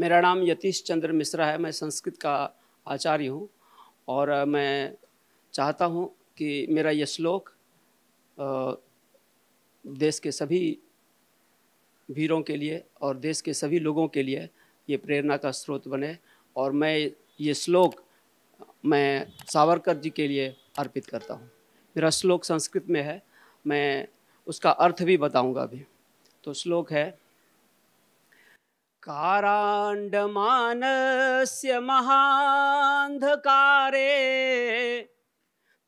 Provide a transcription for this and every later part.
मेरा नाम यतीश चंद्र मिश्रा है मैं संस्कृत का आचार्य हूँ और मैं चाहता हूँ कि मेरा यह श्लोक देश के सभी वीरों के लिए और देश के सभी लोगों के लिए ये प्रेरणा का स्रोत बने और मैं ये श्लोक मैं सावरकर जी के लिए अर्पित करता हूँ मेरा श्लोक संस्कृत में है मैं उसका अर्थ भी बताऊँगा अभी तो श्लोक है काराण्डमानस्य महान्धकारे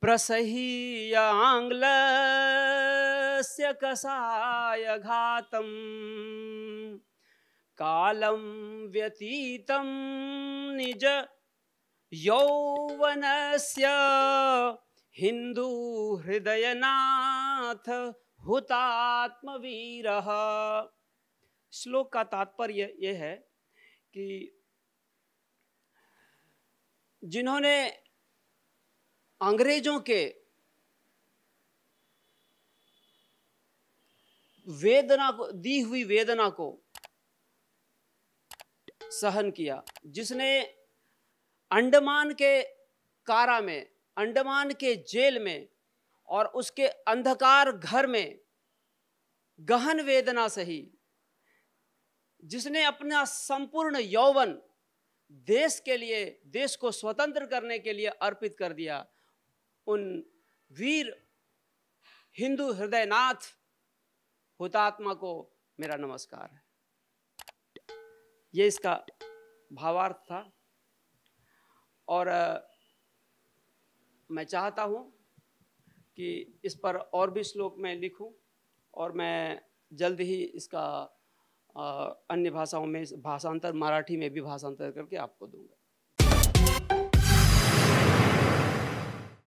प्रसहीयाङ्ग्लस्य कषायघातं कालम व्यतीतं निज यौवनस्य हृदयनाथ हुतात्मवीरः श्लोक का तात्पर्य यह है कि जिन्होंने अंग्रेजों के वेदना को दी हुई वेदना को सहन किया जिसने अंडमान के कारा में अंडमान के जेल में और उसके अंधकार घर में गहन वेदना सही जिसने अपना संपूर्ण यौवन देश के लिए देश को स्वतंत्र करने के लिए अर्पित कर दिया उन वीर हिंदू हृदयनाथ हुतात्मा को मेरा नमस्कार है ये इसका भावार्थ था और मैं चाहता हूँ कि इस पर और भी श्लोक मैं लिखूं और मैं जल्द ही इसका अन्य भाषाओं में भाषांतर मराठी में भी भाषांतर करके आपको दूंगा